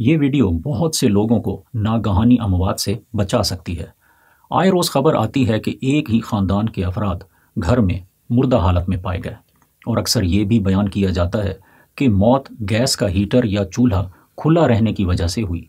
ये वीडियो बहुत से लोगों को नागहानी अमवात से बचा सकती है आए रोज़ खबर आती है कि एक ही ख़ानदान के अफराद घर में मुर्दा हालत में पाए गए और अक्सर ये भी बयान किया जाता है कि मौत गैस का हीटर या चूल्हा खुला रहने की वजह से हुई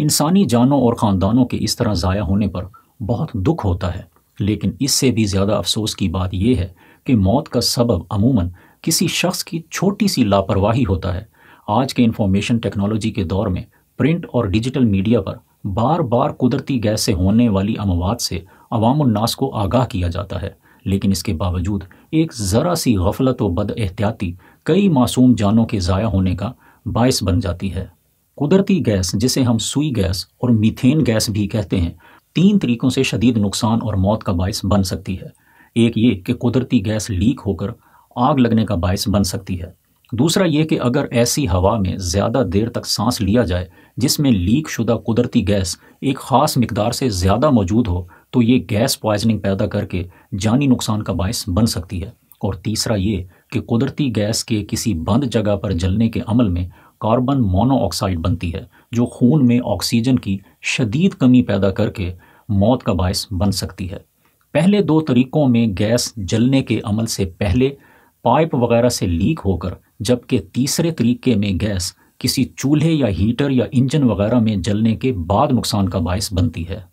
इंसानी जानों और ख़ानदानों के इस तरह ज़ाया होने पर बहुत दुख होता है लेकिन इससे भी ज़्यादा अफसोस की बात यह है कि मौत का सबब अमूमन किसी शख्स की छोटी सी लापरवाही होता है आज के इंफॉर्मेशन टेक्नोलॉजी के दौर में प्रिंट और डिजिटल मीडिया पर बार बार कुदरती गैस से होने वाली अमवात से अवामनास को आगाह किया जाता है लेकिन इसके बावजूद एक ज़रा सी गफलत व बद एहतियाती कई मासूम जानों के ज़ाया होने का बायस बन जाती है कुदरती गैस जिसे हम सुई गैस और मीथेन गैस भी कहते हैं तीन तरीकों से शदीद नुकसान और मौत का बायस बन सकती है एक ये कि कुदरती गैस लीक होकर आग लगने का बायस बन सकती है दूसरा ये कि अगर ऐसी हवा में ज़्यादा देर तक सांस लिया जाए जिसमें लीक शुदा कुदरती गैस एक ख़ास मकदार से ज़्यादा मौजूद हो तो ये गैस पॉइजनिंग पैदा करके जानी नुकसान का बायस बन सकती है और तीसरा ये कि कुदरती गैस के किसी बंद जगह पर जलने के अमल में कार्बन मोनोऑक्साइड बनती है जो खून में ऑक्सीजन की शदीद कमी पैदा करके मौत का बायस बन सकती है पहले दो तरीक़ों में गैस जलने के अमल से पहले पाइप वगैरह से लीक होकर जबकि तीसरे तरीके में गैस किसी चूल्हे या हीटर या इंजन वगैरह में जलने के बाद नुकसान का बायस बनती है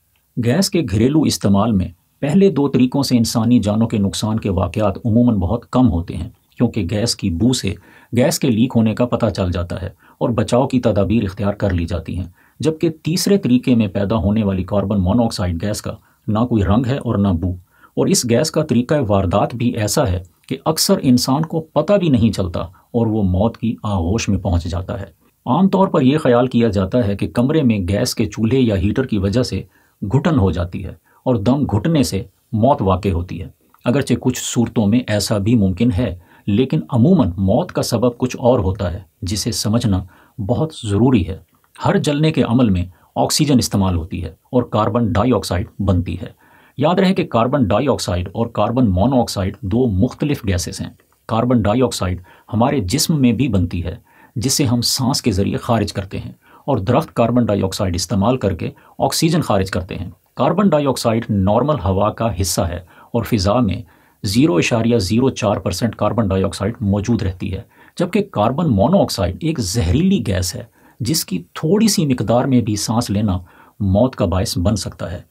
गैस के घरेलू इस्तेमाल में पहले दो तरीकों से इंसानी जानों के नुकसान के वाक़ात उमूमन बहुत कम होते हैं क्योंकि गैस की बू से गैस के लीक होने का पता चल जाता है और बचाव की तदाबीर इख्तियार कर ली जाती हैं जबकि तीसरे तरीके में पैदा होने वाली कार्बन मोनोऑक्साइड गैस का ना कोई रंग है और ना बू और इस गैस का तरीका वारदात भी ऐसा है कि अक्सर इंसान को पता भी नहीं चलता और वो मौत की आगोश में पहुंच जाता है आमतौर पर यह ख्याल किया जाता है कि कमरे में गैस के चूल्हे या हीटर की वजह से घुटन हो जाती है और दम घुटने से मौत वाक़ होती है अगरचे कुछ सूरतों में ऐसा भी मुमकिन है लेकिन अमूमन मौत का सबब कुछ और होता है जिसे समझना बहुत ज़रूरी है हर जलने के अमल में ऑक्सीजन इस्तेमाल होती है और कार्बन डाइऑक्साइड बनती है याद रहे कि कार्बन डाइऑक्साइड और कार्बन मोनोऑक्साइड दो मुख्तलिफ गैसेस हैं कार्बन डाइऑक्साइड हमारे जिस्म में भी बनती है जिसे हम सांस के ज़रिए खारिज करते हैं और दरख्त कार्बन डाइऑक्साइड इस्तेमाल करके ऑक्सीजन खारिज करते हैं कार्बन डाइऑक्साइड नॉर्मल हवा का हिस्सा है और फिज़ा में ज़ीरो इशारिया ज़ीरो चार परसेंट कार्बन डाइऑक्साइड मौजूद रहती है जबकि कार्बन मोनोऑक्साइड एक जहरीली गैस है जिसकी थोड़ी सी मकदार में भी सांस लेना मौत का बायस बन सकता है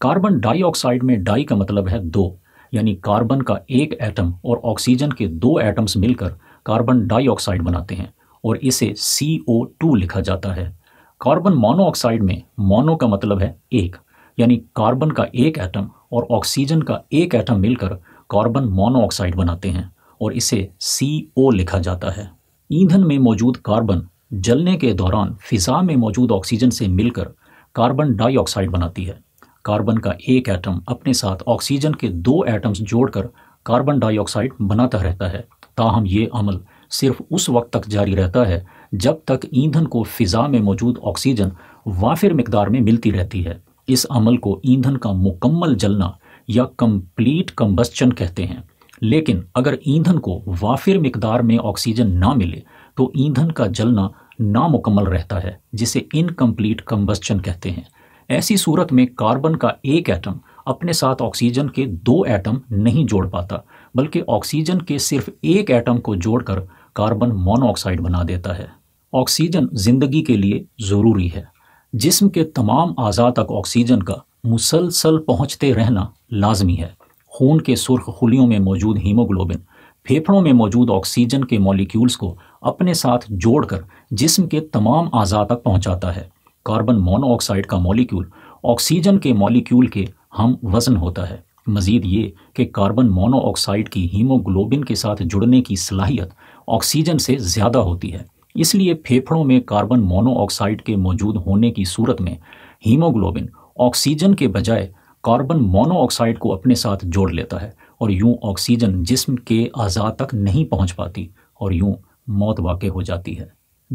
कार्बन डाइऑक्साइड में डाई का मतलब है दो यानी कार्बन का एक एटम और ऑक्सीजन के दो एटम्स मिलकर कार्बन डाइऑक्साइड बनाते हैं और इसे टू लिखा जाता है कार्बन मोनोऑक्साइड में मोनो का मतलब है एक यानी कार्बन का एक एटम और ऑक्सीजन का एक एटम मिलकर कार्बन मोनोऑक्साइड बनाते हैं और इसे ओ लिखा जाता है ईंधन में मौजूद कार्बन जलने के दौरान फिजा में मौजूद ऑक्सीजन से मिलकर कार्बन डाइऑक्साइड बनाती है कार्बन का एक एटम अपने साथ ऑक्सीजन के दो एटम्स जोड़कर कार्बन डाइऑक्साइड बनाता रहता है ताहम ये अमल सिर्फ उस वक्त तक जारी रहता है जब तक ईंधन को फिजा में मौजूद ऑक्सीजन वाफिर मकदार में मिलती रहती है इस अमल को ईंधन का मुकम्मल जलना या कम्प्लीट कम्बस्चन कहते हैं लेकिन अगर ईंधन को वाफिर मकदार में ऑक्सीजन ना मिले तो ईंधन का जलना नामुकम्मल रहता है जिसे इनकम्प्लीट कम्बस्चन कहते हैं ऐसी सूरत में कार्बन का एक एटम अपने साथ ऑक्सीजन के दो एटम नहीं जोड़ पाता बल्कि ऑक्सीजन के सिर्फ एक एटम को जोड़कर कार्बन मोनोऑक्साइड बना देता है ऑक्सीजन जिंदगी के लिए ज़रूरी है जिस्म के तमाम अज़ा तक ऑक्सीजन का मुसलसल पहुँचते रहना लाजमी है खून के सुर्ख खुलियों में मौजूद हीमोग्लोबिन फेफड़ों में मौजूद ऑक्सीजन के मॉलिक्यूल्स को अपने साथ जोड़कर जिस्म के तमाम अज़ा तक पहुँचाता है कार्बन मोनोऑक्साइड का मॉलिक्यूल ऑक्सीजन के मॉलिक्यूल के हम वजन होता है मजीद ये कि कार्बन मोनोऑक्साइड की हीमोग्लोबिन के साथ जुड़ने की सलाहियत ऑक्सीजन से ज़्यादा होती है इसलिए फेफड़ों में कार्बन मोनोऑक्साइड के मौजूद होने की सूरत में हीमोग्लोबिन ऑक्सीजन के बजाय कार्बन मोनोऑक्साइड को अपने साथ जोड़ लेता है और यूं ऑक्सीजन जिस्म के आजाद तक नहीं पहुंच पाती और यूं मौत वाक़ हो जाती है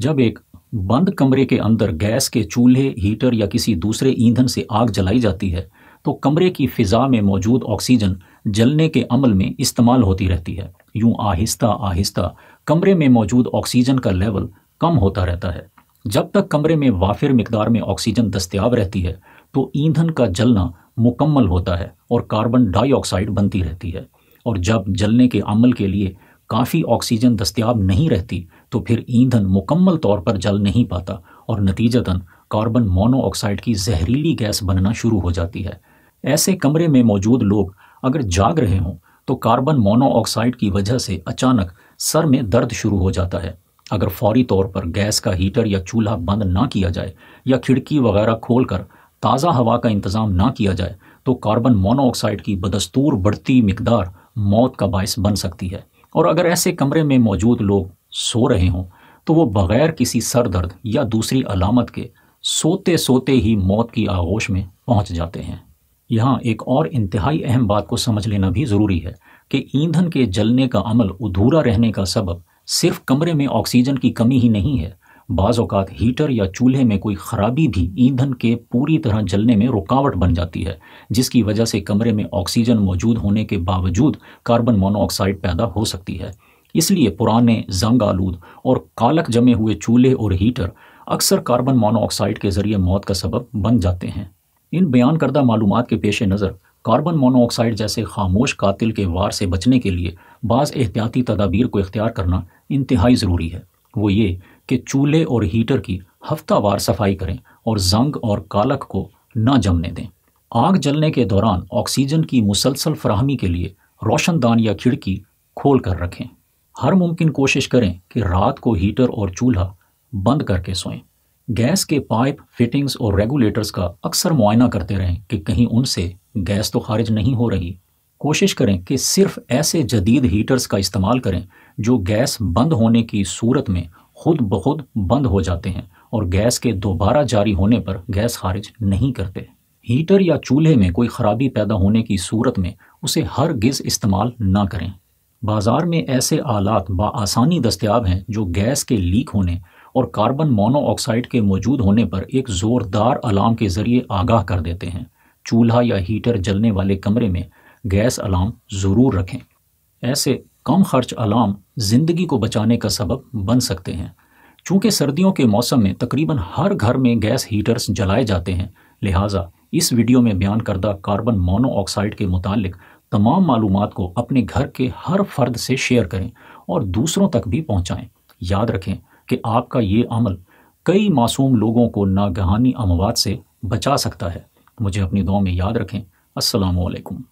जब एक बंद कमरे के अंदर गैस के चूल्हे हीटर या किसी दूसरे ईंधन से आग जलाई जाती है तो कमरे की फ़िज़ा में मौजूद ऑक्सीजन जलने के अमल में इस्तेमाल होती रहती है यूं आहिस्ता आहिस्ता कमरे में मौजूद ऑक्सीजन का लेवल कम होता रहता है जब तक कमरे में वाफिर मकदार में ऑक्सीजन दस्तियाब रहती है तो ईंधन का जलना मुकम्मल होता है और कार्बन डाइऑक्साइड बनती रहती है और जब जलने के अमल के लिए काफ़ी ऑक्सीजन दस्तियाब नहीं रहती तो फिर ईंधन मुकम्मल तौर पर जल नहीं पाता और नतीजतन कार्बन मोनोऑक्साइड की जहरीली गैस बनना शुरू हो जाती है ऐसे कमरे में मौजूद लोग अगर जाग रहे हों तो कार्बन मोनोऑक्साइड की वजह से अचानक सर में दर्द शुरू हो जाता है अगर फौरी तौर पर गैस का हीटर या चूल्हा बंद ना किया जाए या खिड़की वगैरह खोलकर ताज़ा हवा का इंतज़ाम ना किया जाए तो कार्बन मोनोऑक्साइड की बदस्तूर बढ़ती मकदार मौत का बायस बन सकती है और अगर ऐसे कमरे में मौजूद लोग सो रहे हों तो वो बगैर किसी सर दर्द या दूसरी अलामत के सोते सोते ही मौत की आगोश में पहुंच जाते हैं यहाँ एक और इंतहाई अहम बात को समझ लेना भी ज़रूरी है कि ईंधन के जलने का अमल अधूरा रहने का सबब सिर्फ कमरे में ऑक्सीजन की कमी ही नहीं है बाज़ात हीटर या चूल्हे में कोई ख़राबी भी ईंधन के पूरी तरह जलने में रुकावट बन जाती है जिसकी वजह से कमरे में ऑक्सीजन मौजूद होने के बावजूद कार्बन मोनोऑक्साइड पैदा हो सकती है इसलिए पुराने जंग आलूद और कालक जमे हुए चूल्हे और हीटर अक्सर कार्बन मोनोऑक्साइड के जरिए मौत का सबब बन जाते हैं इन बयान करदा मालूम के पेश नज़र कार्बन मोनोऑक्साइड जैसे खामोश कातिल के वार से बचने के लिए बाज़ एहतियाती तदाबीर को इख्तियार करना इंतहाई ज़रूरी है वो ये कि चूल्हे और हीटर की हफ्तावार सफाई करें और जंग और कालक को ना जमने दें आग जलने के दौरान ऑक्सीजन की मुसलसल फ्राहमी के लिए रोशनदान या खिड़की खोल कर रखें हर मुमकिन कोशिश करें कि रात को हीटर और चूल्हा बंद करके सोएं। गैस के पाइप फिटिंग्स और रेगुलेटर्स का अक्सर मुआयना करते रहें कि कहीं उनसे गैस तो खारिज नहीं हो रही कोशिश करें कि सिर्फ ऐसे जदीद हीटर्स का इस्तेमाल करें जो गैस बंद होने की सूरत में खुद ब खुद बंद हो जाते हैं और गैस के दोबारा जारी होने पर गैस खारिज नहीं करते हीटर या चूल्हे में कोई ख़राबी पैदा होने की सूरत में उसे हर गिज़ इस्तेमाल ना करें बाजार में ऐसे आलात बसानी दस्तियाब हैं जो गैस के लीक होने और कार्बन मोनोऑक्साइड के मौजूद होने पर एक ज़ोरदार अलार्म के ज़रिए आगाह कर देते हैं चूल्हा या हीटर जलने वाले कमरे में गैस अलार्म ज़रूर रखें ऐसे कम खर्च अलार्म ज़िंदगी को बचाने का सबब बन सकते हैं चूँकि सर्दियों के मौसम में तकरीबन हर घर में गैस हीटर्स जलाए जाते हैं लिहाजा इस वीडियो में बयान करदा कार्बन मोनोऑक्साइड के मुतालिक तमाम मालूम को अपने घर के हर फर्द से शेयर करें और दूसरों तक भी पहुँचाएँ याद रखें कि आपका ये अमल कई मासूम लोगों को नागहानी अमवात से बचा सकता है मुझे अपनी दुआ में याद रखें असलकम